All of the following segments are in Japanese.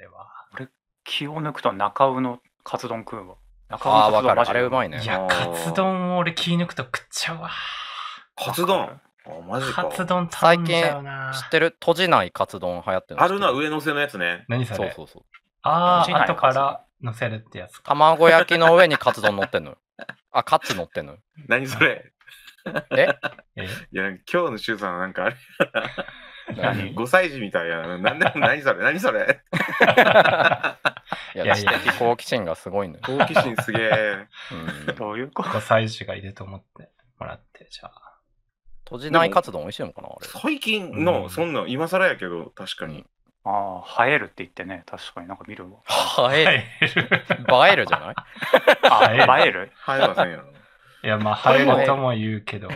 れは。俺、気を抜くと中尾のカツ丼食うわ。中尾のカツ丼マジあれうまいね。いや、カツ丼俺気抜くと食っちゃうわ。カツ丼あマジかカツ丼最近知ってる閉じないカツ丼流行ってるあるな上乗せのやつね何それそうそうそうああとから乗せるってやつ卵焼きの上にカツ丼乗ってんのよ あカツ乗ってんのよ何それえいや今日のシュウさんなんかあれ5 歳児みたいな。な 何それ何それいや、知的好奇心がすごいん好奇心すげえ。うん、どういうこと ?5 歳児がいると思ってもらって、じゃあ。閉じない活動美味しいのかなあれ。最近の、そんな、今更やけど、確かに。ああ、映えるって言ってね、確かになんか見るわ。映える。映えるじゃない 映える映えませんやろ。いや、まあ、映えるとも言うけど。映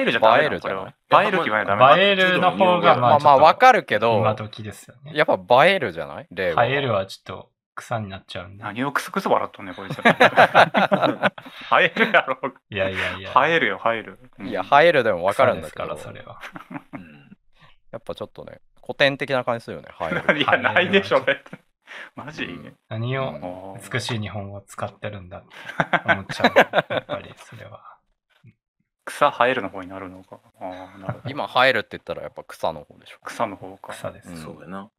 えるじゃダメなのこれは。映える気はダメなの映えるの方が、まあ、まあ、わかるけど、今時ですよね。やっぱ映えるじゃない映えるはちょっと、草になっちゃうんで。何をクスクス笑っとんねこいつ。映えるやろ。いやいやいや。映えるよ、映える。いや、映えるでもわかるんだから、それは。やっぱちょっとね、古典的な感じするよね。映える。いや、ないでしょ、に。マジ、うん、何を美しい日本を使ってるんだって思っちゃう。やっぱりそれは。草生えるの方になるのか。あなる今生えるって言ったらやっぱ草の方でしょ。草の方か。草です。そうだな。